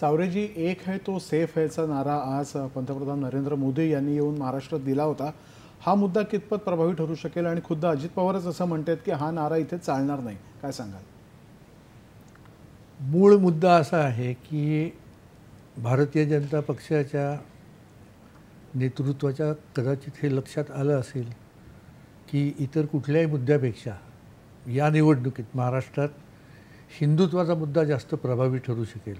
सावरे एक है तो सेफ चा नारा आज पंतप्रधान नरेंद्र मोदी यांनी येऊन महाराष्ट्रात दिला होता हा मुद्दा कितपत प्रभावी ठरू शकेल आणि खुद्द अजित पवारच असं आहेत की हा नारा इथे चालणार नाही काय सांगाल मूळ मुद्दा असा आहे की भारतीय जनता पक्षाच्या नेतृत्वाच्या कदाचित हे लक्षात आलं असेल की इतर कुठल्याही मुद्द्यापेक्षा या निवडणुकीत महाराष्ट्रात हिंदुत्वाचा मुद्दा जास्त प्रभावी ठरू शकेल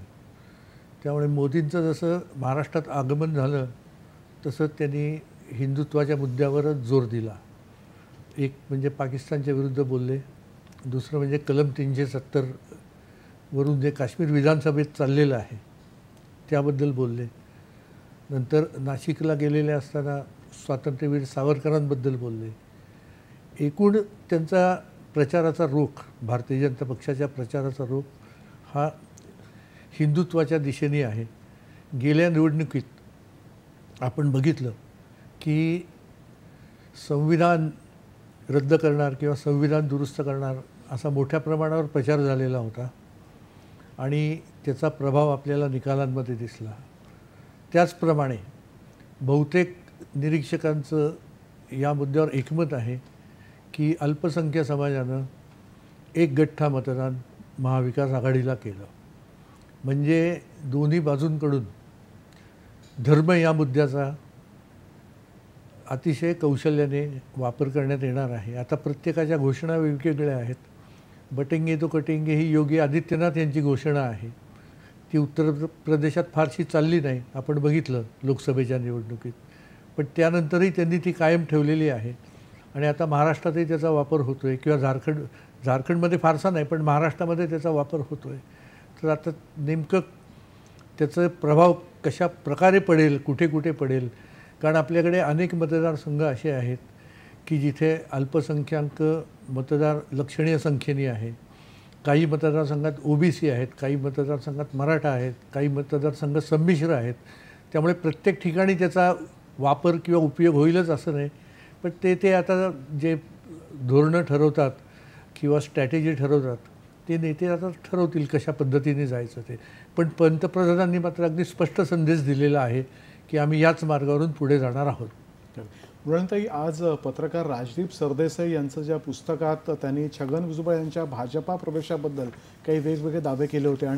त्यामुळे मोदींचं जसं महाराष्ट्रात आगमन झालं तसं त्यांनी हिंदुत्वाच्या मुद्द्यावरच जोर दिला एक म्हणजे पाकिस्तानच्या विरुद्ध बोलले दुसरं म्हणजे कलम तीनशे सत्तरवरून जे काश्मीर विधानसभेत चाललेलं आहे त्याबद्दल बोलले नंतर नाशिकला गेलेले असताना स्वातंत्र्यवीर सावरकरांबद्दल बोलले एकूण त्यांचा प्रचाराचा रोख भारतीय जनता पक्षाच्या प्रचाराचा रोख हा हिंदुत्वाच्या दिशेने आहे गेल्या निवडणुकीत आपण बघितलं की संविधान रद्द करणार किंवा संविधान दुरुस्त करणार असा मोठ्या प्रमाणावर प्रचार झालेला होता आणि त्याचा प्रभाव आपल्याला निकालांमध्ये दिसला त्याचप्रमाणे बहुतेक निरीक्षकांचं या मुद्द्यावर एकमत आहे की अल्पसंख्य समाजानं एक गठ्ठा मतदान महाविकास आघाडीला केलं म्हणजे दोन्ही बाजूंकडून धर्म या मुद्द्याचा अतिशय कौशल्याने वापर करण्यात येणार आहे आता प्रत्येकाच्या घोषणा वेगवेगळ्या आहेत बटेंगे तो कटेंगे ही योगी आदित्यनाथ यांची घोषणा आहे ती उत्तर प्रदेशात फारशी चालली नाही आपण बघितलं लोकसभेच्या निवडणुकीत पण त्यानंतरही त्यांनी ती कायम ठेवलेली आहे आणि आता महाराष्ट्रातही त्याचा वापर होतो आहे किंवा झारखंड झारखंडमध्ये फारसा नाही पण महाराष्ट्रामध्ये त्याचा वापर होतो आहे तर आता नेमकं त्याचं प्रभाव कशा प्रकारे पडेल कुठे कुठे पडेल कारण आपल्याकडे अनेक मतदारसंघ असे आहेत की जिथे अल्पसंख्याक मतदार लक्षणीय संख्येने आहे काही मतदारसंघात ओ बी सी आहेत काही मतदारसंघात मराठा आहेत काही मतदारसंघ संमिश्र आहेत त्यामुळे प्रत्येक ठिकाणी त्याचा वापर किंवा उपयोग होईलच असं नाही पण ते ते आता जे धोरणं ठरवतात किंवा स्ट्रॅटेजी ठरवतात ते नेते आता ठरवतील कशा पद्धतीने जायचं ते पण पंतप्रधानांनी मात्र अगदी स्पष्ट संदेश दिलेला आहे की आम्ही याच मार्गावरून पुढे जाणार आहोत मृणताई आज पत्रकार राजदीप सरदेसाई यांचं ज्या पुस्तकात त्यांनी छगन भुजबळ यांच्या भाजपा प्रवेशाबद्दल काही वेगवेगळे दावे केले होते आणि